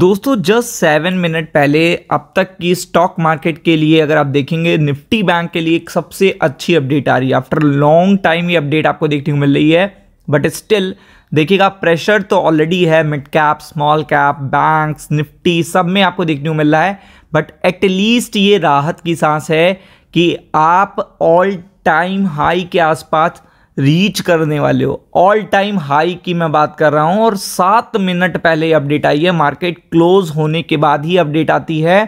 दोस्तों just seven minute पहले अब तक की स्टॉक मार्केट के लिए अगर आप देखेंगे निफ्टी बैंक के लिए एक सबसे अच्छी अपडेट आ रही है आफ्टर लॉन्ग टाइम ये अपडेट आपको देखने को मिल रही है बट स्टिल देखिएगा प्रेशर तो ऑलरेडी है mid cap small cap banks Nifty सब में आपको देखने को मिल रहा है बट एटलीस्ट ये राहत की सांस है कि आप ऑल टाइम हाई के आसपास रीच करने वाले हो ऑल टाइम हाई की मैं बात कर रहा हूँ और सात मिनट पहले अपडेट आई है मार्केट क्लोज होने के बाद ही अपडेट आती है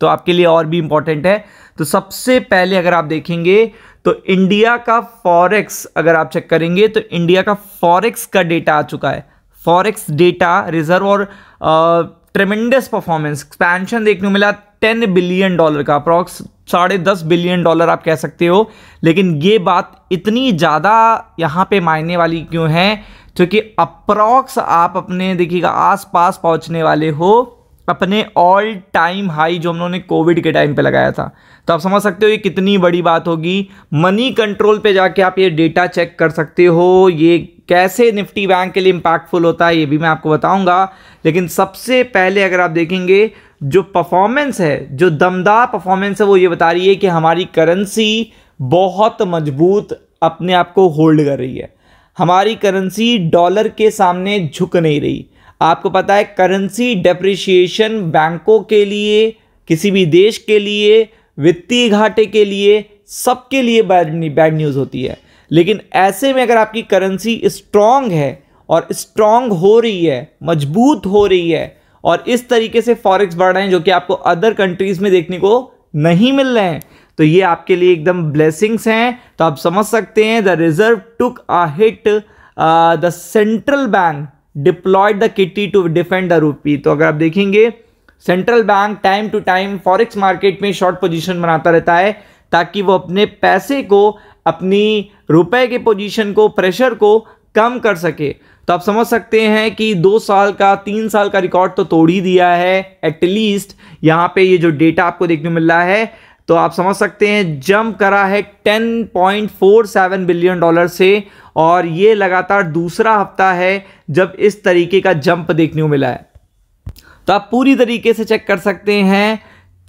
तो आपके लिए और भी इंपॉर्टेंट है तो सबसे पहले अगर आप देखेंगे तो इंडिया का फॉरेक्स अगर आप चेक करेंगे तो इंडिया का फॉरेक्स का डेटा आ चुका है फॉरेक्स डेटा रिजर्व और ट्रेमेंडस परफॉर्मेंस एक्सपेंशन देखने को मिला टेन बिलियन डॉलर का अप्रॉक्स साढ़े दस बिलियन डॉलर आप कह सकते हो लेकिन ये बात इतनी ज़्यादा यहाँ पे मायने वाली क्यों है क्योंकि अप्रॉक्स आप अपने देखिएगा आसपास पहुँचने वाले हो अपने ऑल टाइम हाई जो हमने कोविड के टाइम पे लगाया था तो आप समझ सकते हो ये कितनी बड़ी बात होगी मनी कंट्रोल पे जाके आप ये डेटा चेक कर सकते हो ये कैसे निफ्टी बैंक के लिए इम्पैक्टफुल होता है ये भी मैं आपको बताऊंगा लेकिन सबसे पहले अगर आप देखेंगे जो परफॉर्मेंस है जो दमदार परफॉर्मेंस है वो ये बता रही है कि हमारी करेंसी बहुत मजबूत अपने आप को होल्ड कर रही है हमारी करेंसी डॉलर के सामने झुक नहीं रही आपको पता है करेंसी डेप्रिशिएशन बैंकों के लिए किसी भी देश के लिए वित्तीय घाटे के लिए सबके लिए बैड बैड न्यूज़ होती है लेकिन ऐसे में अगर आपकी करेंसी स्ट्रांग है और स्ट्रांग हो रही है मजबूत हो रही है और इस तरीके से फॉरेक्स बढ़ रहे हैं जो कि आपको अदर कंट्रीज में देखने को नहीं मिल रहे हैं तो ये आपके लिए एकदम ब्लेसिंग्स हैं तो आप समझ सकते हैं the reserve took a hit the central bank deployed the kitty to defend the rupee तो अगर आप देखेंगे central bank time to time forex market में शॉर्ट पोजीशन बनाता रहता है ताकि वो अपने पैसे को अपनी रुपए के पोजीशन को प्रेशर को कम कर सके तो आप समझ सकते हैं कि दो साल का तीन साल का रिकॉर्ड तो तोड़ ही दिया है एटलीस्ट यहाँ पे ये जो डेटा आपको देखने मिल रहा है तो आप समझ सकते हैं जंप करा है 10.47 बिलियन डॉलर से और ये लगातार दूसरा हफ्ता है जब इस तरीके का जंप देखने को मिला है तो आप पूरी तरीके से चेक कर सकते हैं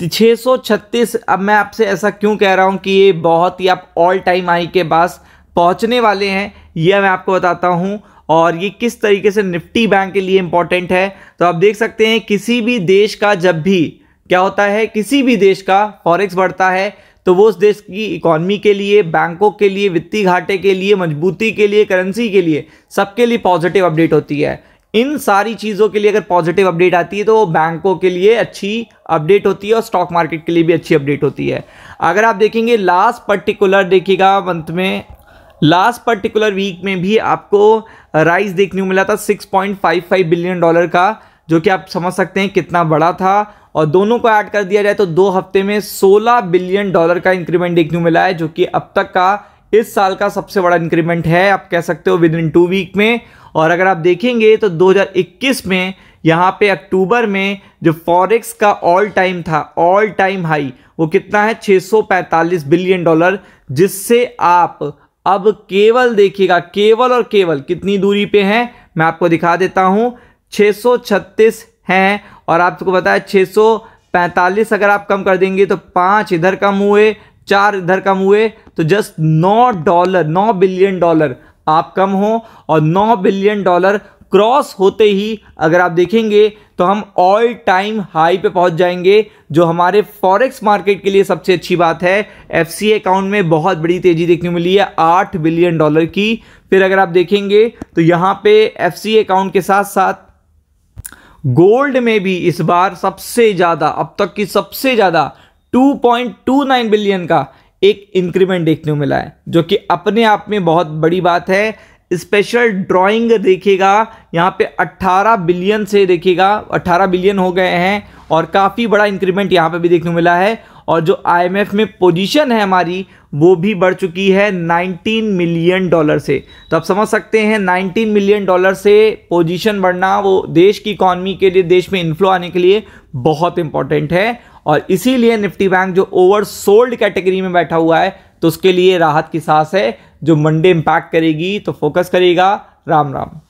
636 अब मैं आपसे ऐसा क्यों कह रहा हूं कि ये बहुत ही आप ऑल टाइम आई के पास पहुंचने वाले हैं यह मैं आपको बताता हूँ और ये किस तरीके से निफ्टी बैंक के लिए इंपॉर्टेंट है तो आप देख सकते हैं किसी भी देश का जब भी क्या होता है किसी भी देश का फॉरेक्स बढ़ता है तो वो उस देश की इकोनॉमी के लिए बैंकों के लिए वित्तीय घाटे के लिए मजबूती के लिए करेंसी के लिए सबके लिए पॉजिटिव अपडेट होती है इन सारी चीज़ों के लिए अगर पॉजिटिव अपडेट आती है तो वो बैंकों के लिए अच्छी अपडेट होती है और स्टॉक मार्केट के लिए भी अच्छी अपडेट होती है अगर आप देखेंगे लास्ट पर्टिकुलर देखिएगा मंथ में लास्ट पर्टिकुलर वीक में भी आपको राइज देखने को मिला था 6.55 बिलियन डॉलर का जो कि आप समझ सकते हैं कितना बड़ा था और दोनों को ऐड कर दिया जाए तो दो हफ्ते में 16 बिलियन डॉलर का इंक्रीमेंट देखने को मिला है जो कि अब तक का इस साल का सबसे बड़ा इंक्रीमेंट है आप कह सकते हो विद इन टू वीक में और अगर आप देखेंगे तो 2021 में यहाँ पे अक्टूबर में जो फॉरेक्स का ऑल टाइम था ऑल टाइम हाई वो कितना है 645 बिलियन डॉलर जिससे आप अब केवल देखिएगा केवल और केवल कितनी दूरी पे हैं मैं आपको दिखा देता हूँ 636 हैं और आपको बताया 645 अगर आप कम कर देंगे तो पाँच इधर कम हुए चार इधर कम हुए तो जस्ट नौ डॉलर नौ बिलियन डॉलर आप कम हो और नौ बिलियन डॉलर क्रॉस होते ही अगर आप देखेंगे तो हम ऑल टाइम हाई पे पहुंच जाएंगे जो हमारे फॉरेक्स मार्केट के लिए सबसे अच्छी बात है एफ अकाउंट में बहुत बड़ी तेजी देखने को मिली है आठ बिलियन डॉलर की फिर अगर आप देखेंगे तो यहाँ पे एफ अकाउंट के साथ साथ गोल्ड में भी इस बार सबसे ज़्यादा अब तक की सबसे ज़्यादा 2.29 बिलियन का एक इंक्रीमेंट देखने को मिला है जो कि अपने आप में बहुत बड़ी बात है स्पेशल ड्राइंग देखेगा यहाँ पे 18 बिलियन से देखिएगा 18 बिलियन हो गए हैं और काफ़ी बड़ा इंक्रीमेंट यहाँ पे भी देखने को मिला है और जो आईएमएफ में पोजीशन है हमारी वो भी बढ़ चुकी है 19 मिलियन डॉलर से तो आप समझ सकते हैं 19 मिलियन डॉलर से पोजीशन बढ़ना वो देश की इकॉनमी के लिए देश में इन्फ्लो आने के लिए बहुत इंपॉर्टेंट है और इसीलिए निफ्टी बैंक जो ओवर सोल्ड कैटेगरी में बैठा हुआ है तो उसके लिए राहत की सांस है जो मंडे इम्पैक्ट करेगी तो फोकस करेगा राम राम